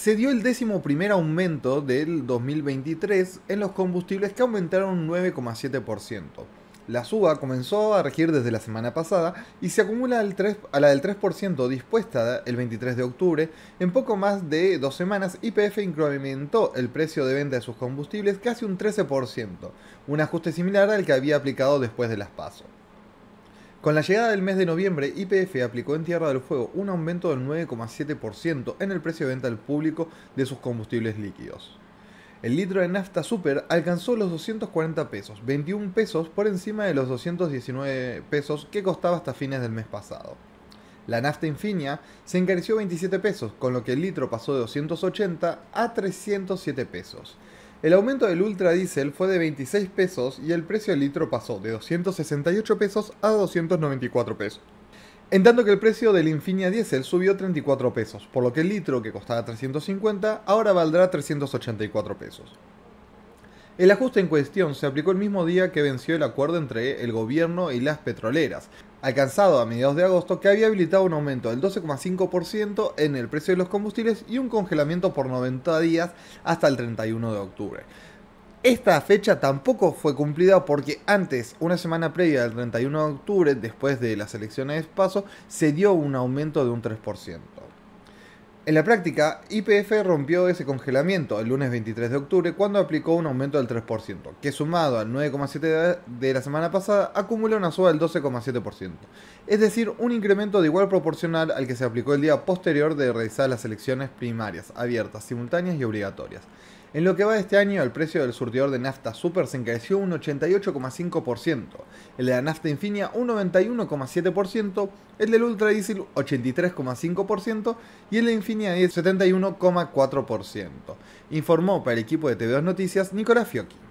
se dio el décimo primer aumento del 2023 en los combustibles que aumentaron un 9,7%. La suba comenzó a regir desde la semana pasada y se acumula a la del 3% dispuesta el 23 de octubre. En poco más de dos semanas, IPF incrementó el precio de venta de sus combustibles casi un 13%, un ajuste similar al que había aplicado después de las pasos. Con la llegada del mes de noviembre, IPF aplicó en Tierra del Fuego un aumento del 9,7% en el precio de venta al público de sus combustibles líquidos. El litro de nafta super alcanzó los 240 pesos, 21 pesos por encima de los 219 pesos que costaba hasta fines del mes pasado. La nafta infinia se encareció 27 pesos, con lo que el litro pasó de 280 a 307 pesos. El aumento del Ultra Diesel fue de 26 pesos y el precio del litro pasó de 268 pesos a 294 pesos. En tanto que el precio del Infinia Diesel subió 34 pesos, por lo que el litro que costaba 350 ahora valdrá 384 pesos. El ajuste en cuestión se aplicó el mismo día que venció el acuerdo entre el gobierno y las petroleras, alcanzado a mediados de agosto, que había habilitado un aumento del 12,5% en el precio de los combustibles y un congelamiento por 90 días hasta el 31 de octubre. Esta fecha tampoco fue cumplida porque antes, una semana previa al 31 de octubre, después de las elecciones de paso, se dio un aumento de un 3%. En la práctica, IPF rompió ese congelamiento el lunes 23 de octubre cuando aplicó un aumento del 3%, que sumado al 9,7% de la semana pasada acumula una suba del 12,7%, es decir, un incremento de igual proporcional al que se aplicó el día posterior de realizar las elecciones primarias, abiertas, simultáneas y obligatorias. En lo que va de este año, el precio del surtidor de nafta Super se encareció un 88,5%, el de la nafta Infinia un 91,7%, el del Ultra Diesel 83,5% y el de Infinia 71,4%, informó para el equipo de TV2 Noticias Nicolás Fiocchi.